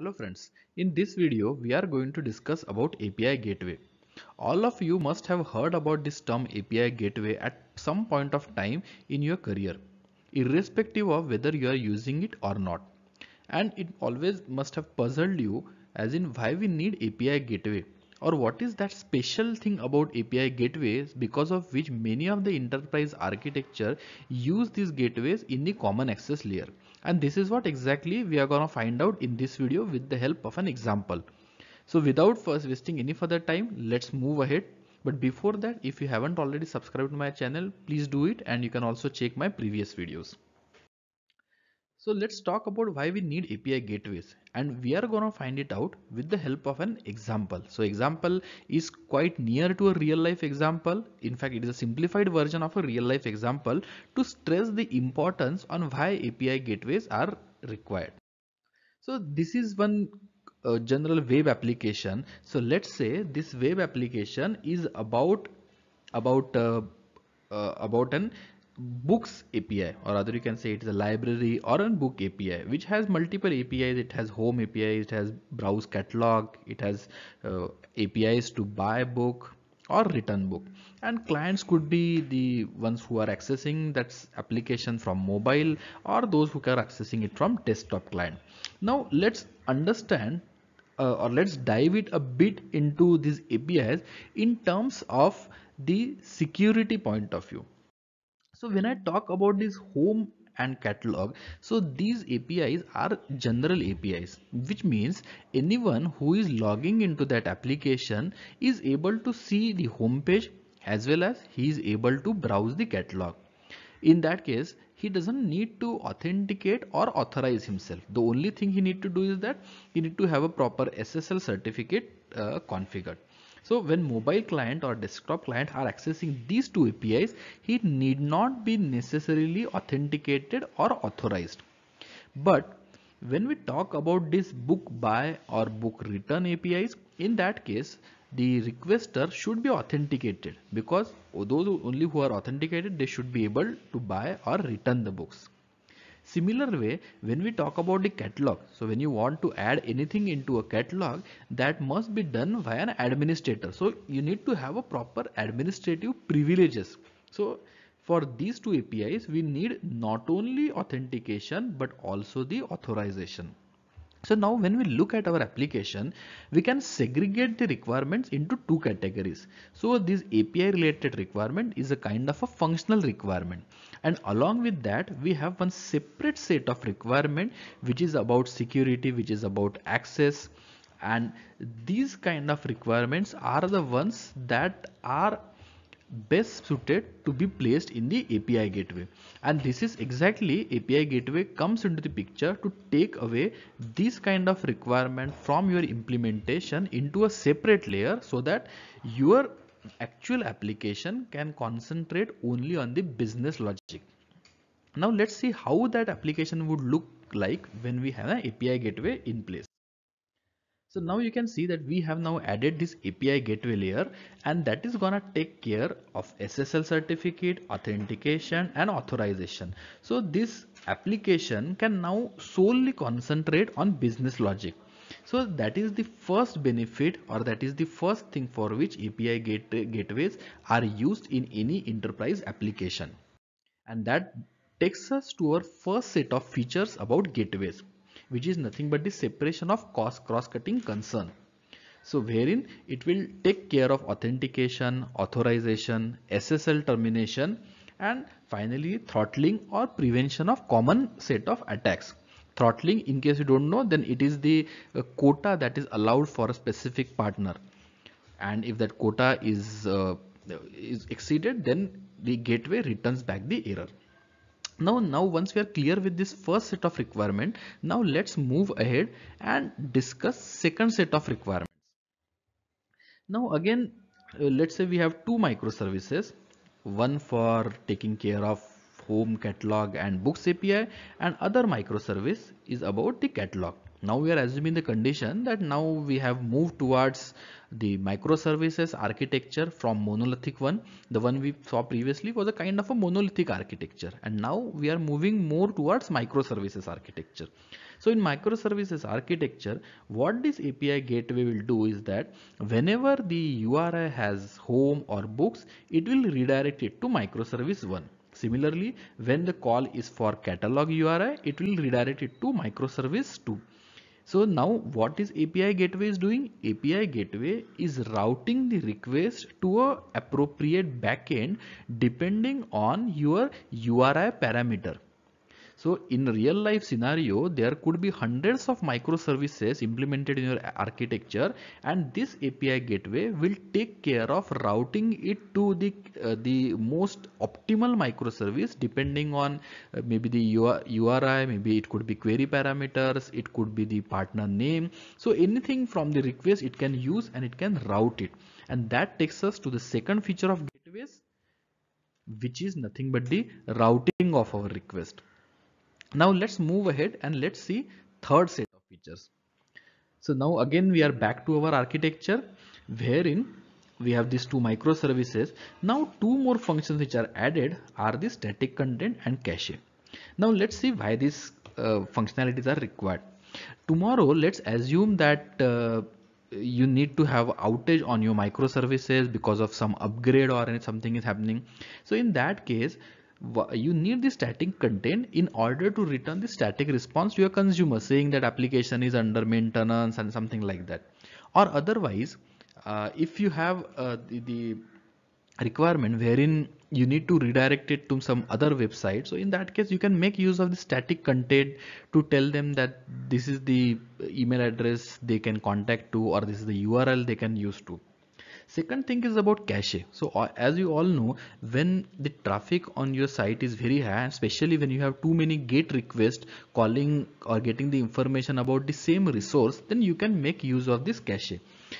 Hello friends, in this video we are going to discuss about API gateway. All of you must have heard about this term API gateway at some point of time in your career, irrespective of whether you are using it or not. And it always must have puzzled you as in why we need API gateway or what is that special thing about API gateways because of which many of the enterprise architecture use these gateways in the common access layer and this is what exactly we are gonna find out in this video with the help of an example. So without first wasting any further time let's move ahead but before that if you haven't already subscribed to my channel please do it and you can also check my previous videos. So let's talk about why we need API gateways and we are gonna find it out with the help of an example. So example is quite near to a real life example. In fact, it is a simplified version of a real life example to stress the importance on why API gateways are required. So this is one uh, general web application. So let's say this web application is about about uh, uh, about an books API or rather you can say it is a library or a book API which has multiple APIs it has home APIs it has browse catalog it has uh, APIs to buy book or return book and clients could be the ones who are accessing that application from mobile or those who are accessing it from desktop client now let's understand uh, or let's dive it a bit into these APIs in terms of the security point of view so when i talk about this home and catalog so these apis are general apis which means anyone who is logging into that application is able to see the home page as well as he is able to browse the catalog in that case he doesn't need to authenticate or authorize himself the only thing he need to do is that he need to have a proper ssl certificate uh, configured so when mobile client or desktop client are accessing these two APIs, it need not be necessarily authenticated or authorized. But when we talk about this book buy or book return APIs, in that case, the requester should be authenticated because those only who are authenticated, they should be able to buy or return the books. Similar way, when we talk about the catalog, so when you want to add anything into a catalog, that must be done by an administrator. So you need to have a proper administrative privileges. So for these two APIs, we need not only authentication, but also the authorization. So now when we look at our application, we can segregate the requirements into two categories. So this API related requirement is a kind of a functional requirement. And along with that, we have one separate set of requirement, which is about security, which is about access. And these kind of requirements are the ones that are best suited to be placed in the API gateway and this is exactly API gateway comes into the picture to take away this kind of requirement from your implementation into a separate layer so that your actual application can concentrate only on the business logic now let's see how that application would look like when we have an API gateway in place so now you can see that we have now added this API gateway layer and that is gonna take care of SSL certificate, authentication and authorization. So this application can now solely concentrate on business logic. So that is the first benefit or that is the first thing for which API gate gateways are used in any enterprise application. And that takes us to our first set of features about gateways which is nothing but the separation of cost cross-cutting concern. So wherein it will take care of authentication, authorization, SSL termination and finally throttling or prevention of common set of attacks. Throttling in case you don't know then it is the uh, quota that is allowed for a specific partner and if that quota is, uh, is exceeded then the gateway returns back the error now now once we are clear with this first set of requirement now let's move ahead and discuss second set of requirements now again uh, let's say we have two microservices one for taking care of home catalog and books api and other microservice is about the catalog now we are assuming the condition that now we have moved towards the microservices architecture from monolithic one the one we saw previously was a kind of a monolithic architecture and now we are moving more towards microservices architecture so in microservices architecture what this api gateway will do is that whenever the uri has home or books it will redirect it to microservice one Similarly, when the call is for catalog URI, it will redirect it to microservice 2. So now what is API gateway is doing? API gateway is routing the request to a appropriate backend depending on your URI parameter. So in real life scenario, there could be hundreds of microservices implemented in your architecture and this API gateway will take care of routing it to the, uh, the most optimal microservice depending on uh, maybe the URI, maybe it could be query parameters, it could be the partner name. So anything from the request it can use and it can route it. And that takes us to the second feature of gateways which is nothing but the routing of our request. Now let's move ahead and let's see third set of features. So now again we are back to our architecture wherein we have these two microservices. Now two more functions which are added are the static content and cache. Now let's see why these uh, functionalities are required. Tomorrow let's assume that uh, you need to have outage on your microservices because of some upgrade or something is happening. So in that case you need the static content in order to return the static response to your consumer saying that application is under maintenance and something like that or otherwise uh, if you have uh, the, the, requirement wherein you need to redirect it to some other website so in that case you can make use of the static content to tell them that this is the email address they can contact to or this is the url they can use to second thing is about cache so as you all know when the traffic on your site is very high especially when you have too many gate requests calling or getting the information about the same resource then you can make use of this cache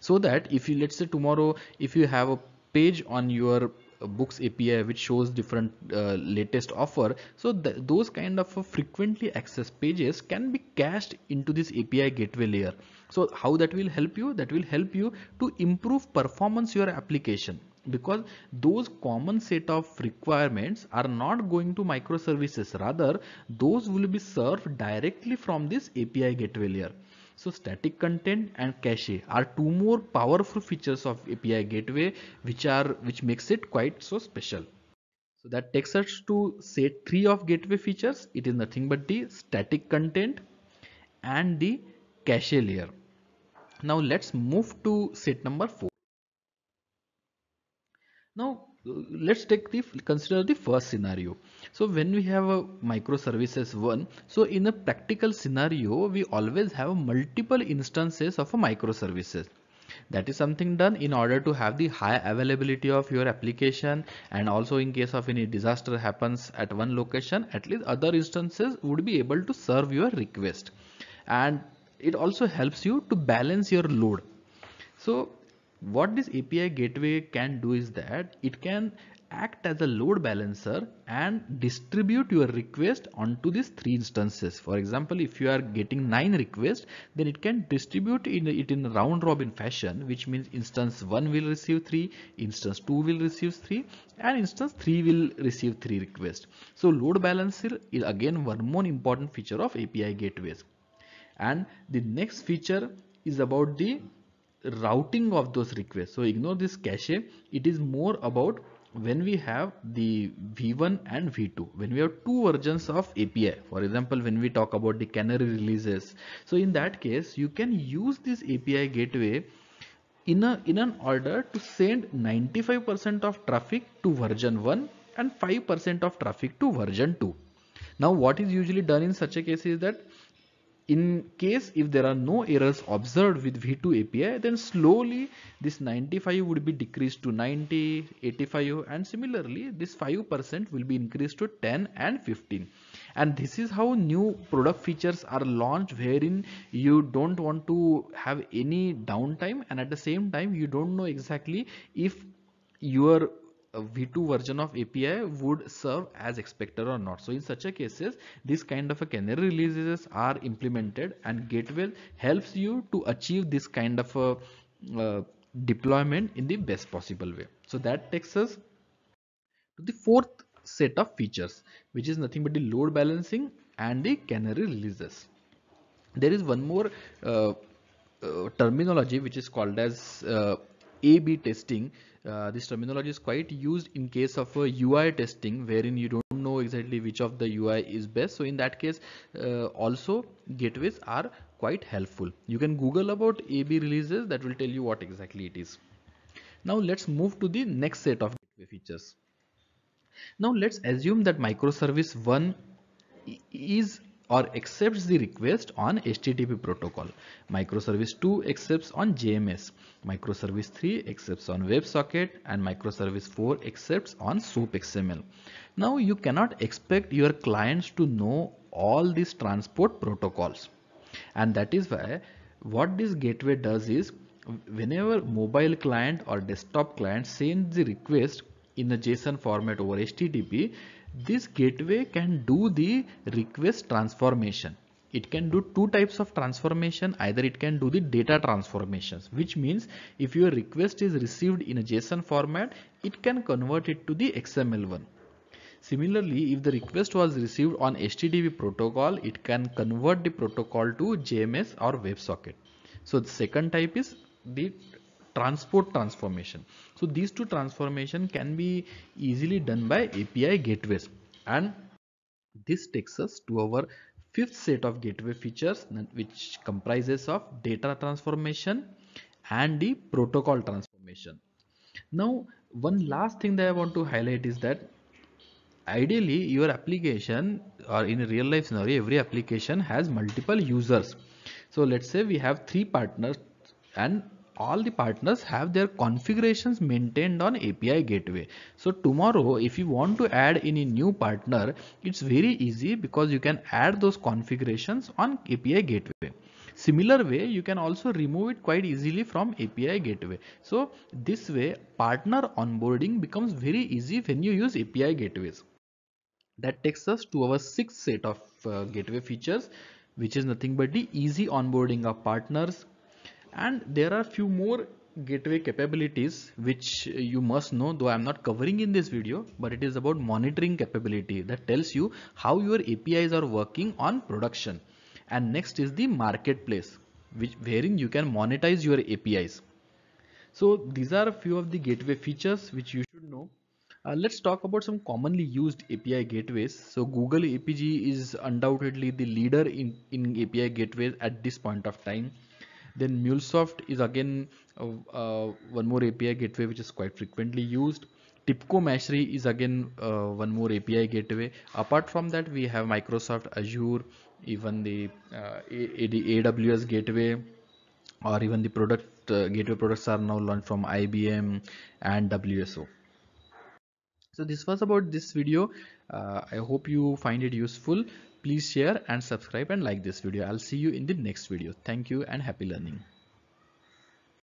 so that if you let's say tomorrow if you have a page on your uh, books api which shows different uh, latest offer so th those kind of uh, frequently accessed pages can be cached into this api gateway layer so how that will help you that will help you to improve performance your application because those common set of requirements are not going to microservices rather those will be served directly from this API gateway layer. So static content and cache are two more powerful features of API gateway which are which makes it quite so special. So that takes us to set 3 of gateway features it is nothing but the static content and the cache layer now let's move to set number 4 now let's take the consider the first scenario so when we have a microservices one so in a practical scenario we always have multiple instances of a microservices that is something done in order to have the high availability of your application and also in case of any disaster happens at one location at least other instances would be able to serve your request and it also helps you to balance your load so what this api gateway can do is that it can act as a load balancer and distribute your request onto these three instances for example if you are getting nine requests then it can distribute in it in round robin fashion which means instance one will receive three instance two will receive three and instance three will receive three requests so load balancer is again one more important feature of api gateways and the next feature is about the routing of those requests so ignore this cache it is more about when we have the v1 and v2 when we have two versions of api for example when we talk about the canary releases so in that case you can use this api gateway in a in an order to send 95% of traffic to version 1 and 5% of traffic to version 2 now what is usually done in such a case is that in case if there are no errors observed with v2 api then slowly this 95 would be decreased to 90 85 and similarly this 5 percent will be increased to 10 and 15 and this is how new product features are launched wherein you don't want to have any downtime and at the same time you don't know exactly if your v2 version of api would serve as expected or not so in such a cases this kind of a canary releases are implemented and gateway helps you to achieve this kind of a uh, deployment in the best possible way so that takes us to the fourth set of features which is nothing but the load balancing and the canary releases there is one more uh, uh, terminology which is called as uh, a-B testing. Uh, this terminology is quite used in case of a UI testing wherein you don't know exactly which of the UI is best. So in that case, uh, also gateways are quite helpful. You can Google about A-B releases that will tell you what exactly it is. Now let's move to the next set of gateway features. Now let's assume that microservice 1 is or accepts the request on HTTP protocol. Microservice 2 accepts on JMS. Microservice 3 accepts on WebSocket and microservice 4 accepts on SOAP XML. Now you cannot expect your clients to know all these transport protocols. And that is why what this gateway does is whenever mobile client or desktop client sends the request in a JSON format over HTTP, this gateway can do the request transformation it can do two types of transformation either it can do the data transformations which means if your request is received in a json format it can convert it to the xml one similarly if the request was received on http protocol it can convert the protocol to jms or websocket so the second type is the transport transformation. So these two transformation can be easily done by API gateways and this takes us to our fifth set of gateway features which comprises of data transformation and the protocol transformation. Now one last thing that I want to highlight is that ideally your application or in a real life scenario every application has multiple users so let's say we have three partners and all the partners have their configurations maintained on API gateway. So tomorrow if you want to add any new partner, it's very easy because you can add those configurations on API gateway. Similar way, you can also remove it quite easily from API gateway. So this way partner onboarding becomes very easy when you use API gateways. That takes us to our sixth set of uh, gateway features which is nothing but the easy onboarding of partners and there are few more gateway capabilities which you must know though I'm not covering in this video but it is about monitoring capability that tells you how your APIs are working on production and next is the marketplace which wherein you can monetize your APIs so these are a few of the gateway features which you should know uh, let's talk about some commonly used API gateways so Google APG is undoubtedly the leader in, in API gateways at this point of time then MuleSoft is again uh, uh one more API gateway which is quite frequently used TIPCO Mashery is again uh, one more API gateway. Apart from that, we have Microsoft Azure, even the, uh, AWS gateway, or even the product uh, gateway products are now launched from IBM and WSO. So this was about this video. Uh, I hope you find it useful. Please share and subscribe and like this video. I'll see you in the next video. Thank you and happy learning.